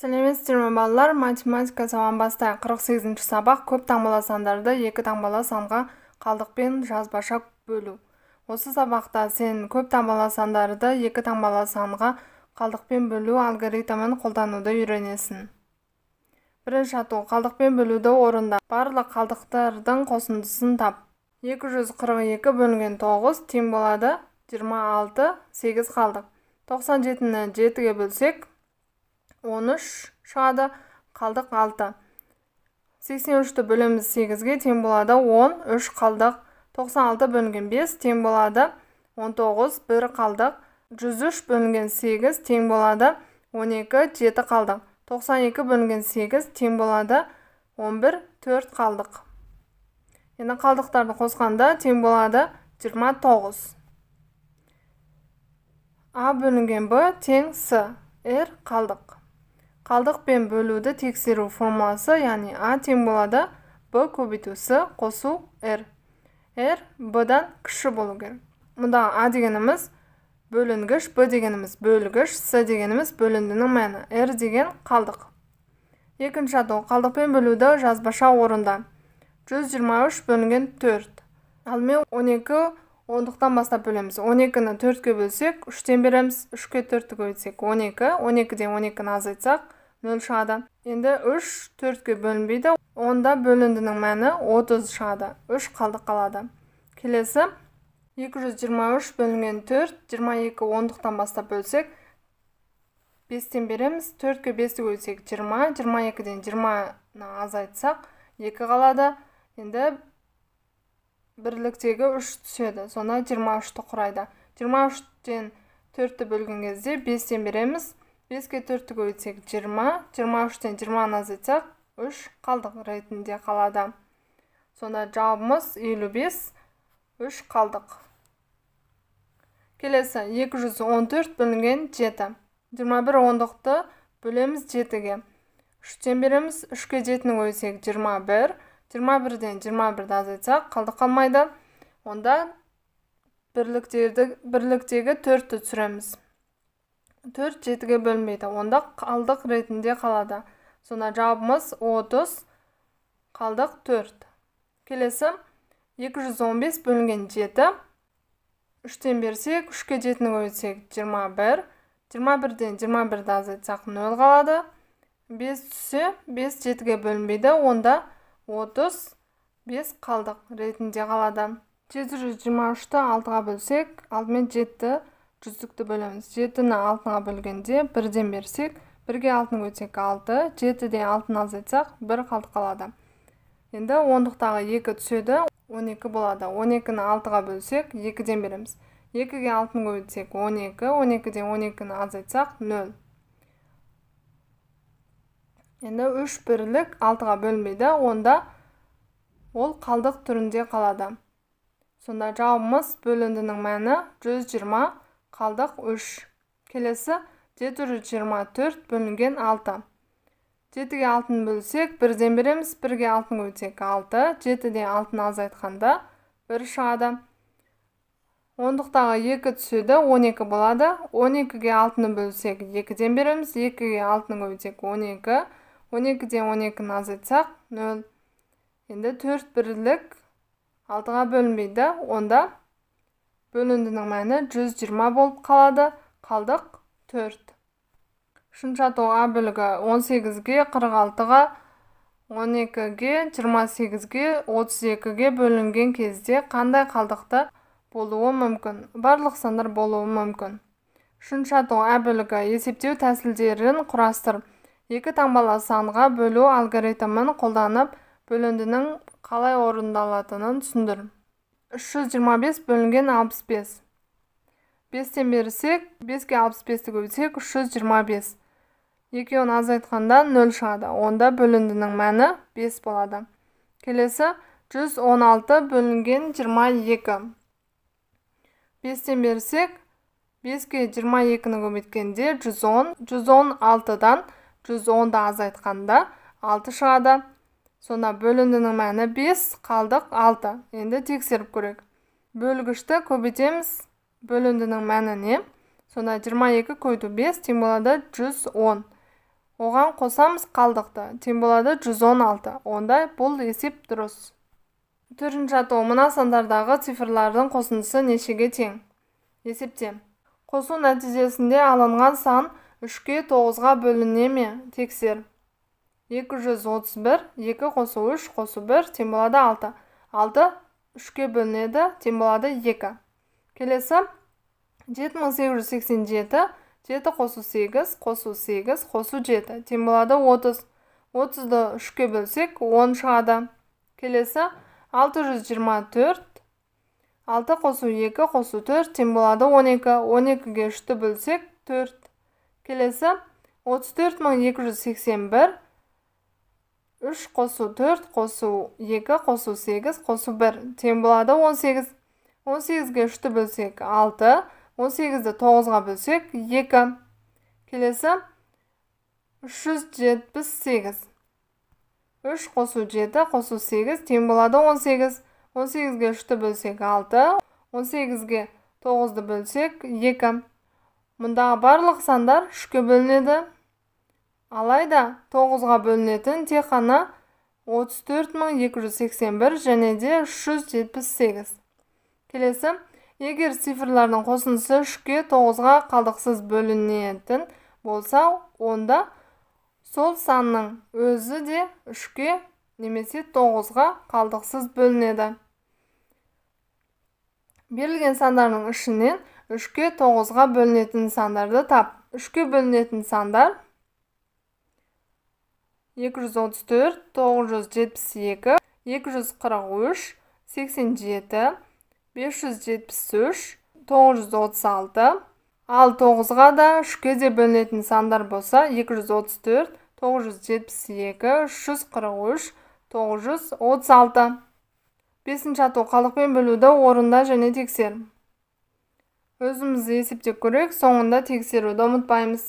сәлеметсіздер ме балалар математика сабағын қырық сегізінші сабақ көп таңбалы сандарды екі таңбалы санға қалдықпен жазбаша бөлу осы сабақта сен көп таңбалы сандарды екі таңбалы санға қалдықпен бөлу алгоритмін қолдануды үйренесің бірінші ату қалдықпен бөлуді орында барлық қалдықтардың қосындысын тап 242 бөлінген 9 тең болады 26 8 қалдық 97-ні 7-ге бөлсек он үш шығады қалдық алты сексен үшті бөлеміз сегізге тең болады он үш қалдық тоқсан алты бөлінген бес тең болады он тоғыз бір қалдық жүз үш бөлінген сегіз тең болады он екі жеті қалдық тоқсан екі бөлінген сегіз тең болады он бір төрт қалдық енді қалдықтарды қосқанда тең болады 29. А бөлінген Б тең С. Р қалдық қалдық пен бөлуді тексеру формуласы яғни а тең болады б көбейту с қосу р р бдан кіші болу керек мұнда а дегеніміз бөлінгіш б дегеніміз бөлгіш с дегеніміз бөліндінің мәні р деген қалдық екінші атау қалдықпен бөлуді жазбаша орында 123 бөлінген 4 алдымен 12 ондықтан бастап бөлеміз 12-ні 4-ке бөлсек 3-тен береміз 3-ке 4-ті көбейтсек 12 12-ден 12-ні азайтсақ 0 шығады енді 3 4-ке бөлінбейді онда бөліндінің мәні 30 шығады 3 қалды қалады келесі 223 бөлінген 4 22 ондықтан бастап бөлсек 5-тен береміз 4-ке 5-ті бөлсек 20 22-ден 20-ны азайтсақ 2 қалады енді бірліктегі 3 түседі сонда 23-ті құрайды 23-тен 4-ті бөлген 5-тен береміз 5-ке 4-ті көйтсек 20, 23-тен 20-ан аз 3 қалдық ретінде қалады. Сонда жауабымыз 55, 3 қалдық. Келесі 214 бүлінген 7. 21-ті ондықты бүлеміз 7-ге. 3-тен береміз 3-ке 7-ні көйтсек 21, 21-ден 21-ді аз қалдық қалмайды. Онда бірліктегі 4-ті түсіреміз төрт жетіге бөлінбейді онда қалдық ретінде қалады сонда жауабымыз 30 қалдық 4 келесі 215 бөлінген 7 3-тен берсек 3-ке 7-ні көрсек 21 21-ден 21-ді азайтсақ 0 қалады 5 түсі 5 жетіге бөлінбейді онда 5 қалдық ретінде қалады 723-ті 6-ға бөлсек 6-мен 7 жүздікті бөлеміз жетіні алтыға бөлгенде бірден берсек бірге алтын өтсек алты жетіден алтыны азайтсақ бір қалып қалады енді ондықтағы екі түседі 12 болады 12-ні алтыға бөлсек екіден береміз екіге алтын көбейтсек он екі он екіден он екіні азайтсақ нөл енді үш бірлік алтыға бөлінбейді онда ол қалдық түрінде қалады сонда жауабымыз бөліндінің мәні 120 қалдық 3 келесі 724 бөлінген 6 7-ге 6-ны бөлсек 1-ден береміз 1-ге 6 ын өтсек 6 7-ден 6-ны азайтқанда 1 шығады ондықтағы 2 түседі 12 болады 12-ге 6-ны бөлсек 2-ден береміз 2-ге 6 ын өтсек 12 12-ден 12 аз азайтсақ 0 енді 4 бірлік 6-ға бөлінбейді онда бөліндінің мәні 120 болып қалады қалдық 4 шыншату а бөлігі 18-ге 46-ға 12-ге 28-ге 32-ге бөлінген кезде қандай қалдықты болуы мүмкін барлық сандар болуы мүмкін шыншату а бөлігі есептеу тәсілдерін құрастыр екі таңбалы санға бөлу алгоритмін қолданып бөліндінің қалай орындалатынын түсіндір 325 бөлінген 65. 5-тен берісек, 5-ке 65-ті көбетсек, 325. Екі оны азайтқанда 0 шығады. Онда бөліндінің мәні 5 болады. Келесі, 116 бөлінген 22. 5-тен берсек 5-ке 22-ні көбейткенде 110. 116-дан 110-ді азайтқанда 6 шығады сонда бөліндінің мәні 5 қалдық 6 енді тексеріп көрек. бөлгішті көбейтеміз бөліндінің мәні не сонда 22 көйту 5 тең болады 110 оған қосамыз қалдықты тең болады 116 онда бұл есеп дұрыс төртінші атау мына сандардағы цифрлардың қосындысы нешеге тең есепте қосу нәтижесінде алынған сан үшке тоғызға бөліне ме тексер 231, 2 қосу 3 қосу 1, тембалады 6. 6 3-ке бөлінеді, тембалады 2. Келесі, 7887, 7 қосу 8, қосу 8, қосу 7, тембалады 30. 30 ды 3-ке бөлсек, 10 шығады. Келесі, 624, 6 қосу 2, қосу 4, тембалады 12. 12-ге 3-ті бөлсек, 4. Келесі, 34281, 3 қосу 4, қосу 2, қосу 8, қосу 1. Тен болады 18. 18-ге 3-ті бөлсек 6, 18-ді 9-ға бөлсек 2. Келесі 378. 3 қосу 7 қосу 8, тен болады 18. 18-ге 3-ті бөлсек 6, 18-ге 9 ды бөлсек 2. Мұндағы барлық сандар шүкебілінеді алайда 9-ға бөлінетін тек қана 34281 және де 378. Келесі, егер цифрлардың қосындысы 3-ке 9-ға қалдықсыз бөлінетін болса, онда сол санның өзі де 3-ке немесе 9-ға қалдықсыз бөлінеді. Берілген сандардың ішінен 3-ке 9-ға бөлінетін сандарды тап. 3-ке бөлінетін сандар 234, 972, 243, 87, 573, 936, ал 9-ға да үшке де бөлінетін сандар болса 234, 972, 343, 936. Бесінші ату қалықпен бөлуді орында және тексер. Өзімізді есептеп көрек, соңында тексеруді ұмытпаймыз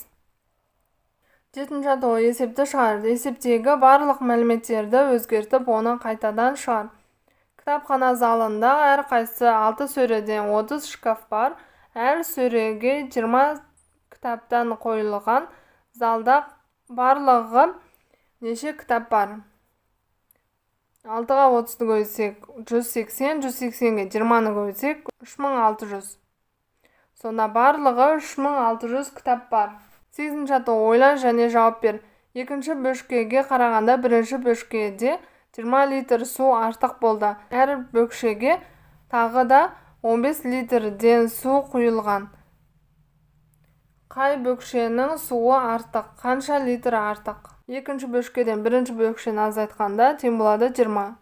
жетінші атау есепті шығарды есептегі барлық мәліметтерді өзгертіп оны қайтадан шығар кітапхана залында әр қайсы 6 сөреден 30 шкаф бар әр сөреге 20 кітаптан қойылған залда барлығы неше кітап бар 6-ға 30-ды көрсек 180 180-ге 20-ны көрсек 3600 сонда барлығы 3600 кітап бар сегізінші ойлан және жауап бер екінші бөшкеге қарағанда бірінші бөшкеде 20 литр су артық болды әр бөкшеге тағы да 15 литрден су құйылған қай бөкшенің суы артық қанша литр артық екінші бөшкеден бірінші бөкшені азайтқанда тең болады 20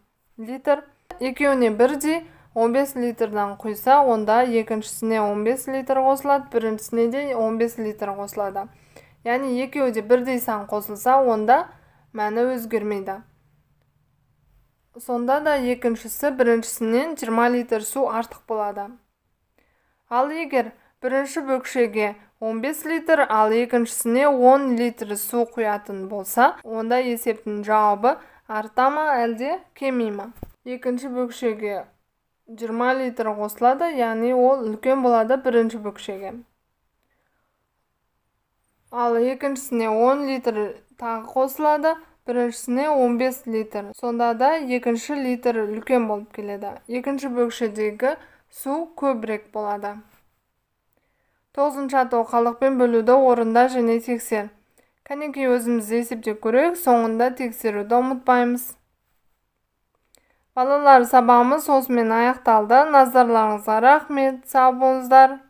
литр екеуіне бірдей 15 литрдан құйса онда екіншісіне 15 литр қосылады біріншісіне де 15 литр қосылады яғни екеуі де бірдей сан қосылса онда мәні өзгермейді сонда да екіншісі біріншісінен 20 литр су артық болады ал егер бірінші бөкшеге 15 литр ал екіншісіне 10 литр су құятын болса онда есептің жауабы артама әлде кемеймі ма екінші бөкшеге жиырма литр қосылады яғни ол үлкен болады бірінші бөкшеге. ал екіншісіне 10 литр тағы қосылады біріншісіне 15 литр сонда да екінші литр үлкен болып келеді екінші бөкшедегі су көбірек болады тоғызыншы қалықпен бөлуді орында және тексер кәнекей өзіміз есептеп көрейік соңында тексеруді ұмытпаймыз балалар сабағымыз осымен аяқталды назарларыңызға рахмет сау болыңыздар